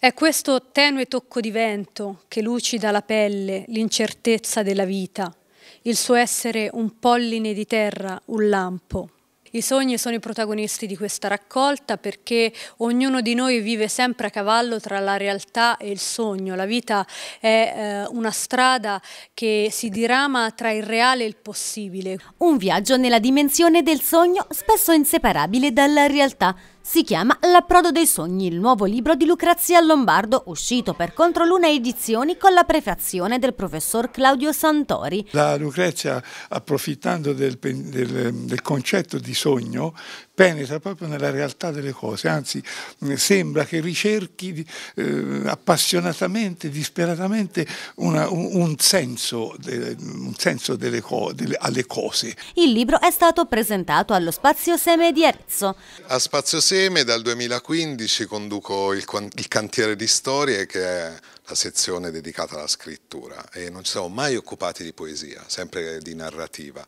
È questo tenue tocco di vento che lucida la pelle, l'incertezza della vita, il suo essere un polline di terra, un lampo, i sogni sono i protagonisti di questa raccolta perché ognuno di noi vive sempre a cavallo tra la realtà e il sogno. La vita è eh, una strada che si dirama tra il reale e il possibile. Un viaggio nella dimensione del sogno spesso inseparabile dalla realtà. Si chiama L'approdo dei sogni, il nuovo libro di Lucrezia Lombardo, uscito per Controluna Edizioni con la prefazione del professor Claudio Santori. La Lucrezia, approfittando del, del, del concetto di sogno penetra proprio nella realtà delle cose, anzi mm, sembra che ricerchi eh, appassionatamente, disperatamente una, un, un, senso, de, un senso delle co, delle, alle cose. Il libro è stato presentato allo Spazio Seme di Arezzo. A Spazio Seme dal 2015 conduco il, il cantiere di storie che è la sezione dedicata alla scrittura e non ci siamo mai occupati di poesia, sempre di narrativa.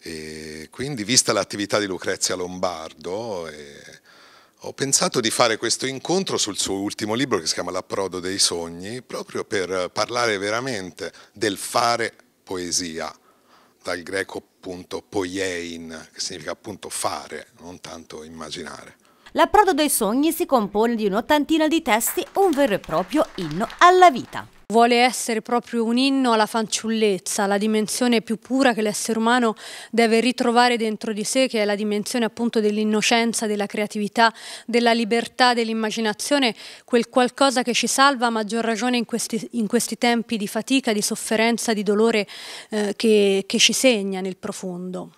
E quindi, vista l'attività di Lucrezia Lombardo, eh, ho pensato di fare questo incontro sul suo ultimo libro che si chiama L'approdo dei sogni, proprio per parlare veramente del fare poesia, dal greco appunto poiein, che significa appunto fare, non tanto immaginare. L'approdo dei sogni si compone di un'ottantina di testi, un vero e proprio inno alla vita. Vuole essere proprio un inno alla fanciullezza, alla dimensione più pura che l'essere umano deve ritrovare dentro di sé, che è la dimensione appunto dell'innocenza, della creatività, della libertà, dell'immaginazione, quel qualcosa che ci salva a maggior ragione in questi, in questi tempi di fatica, di sofferenza, di dolore eh, che, che ci segna nel profondo.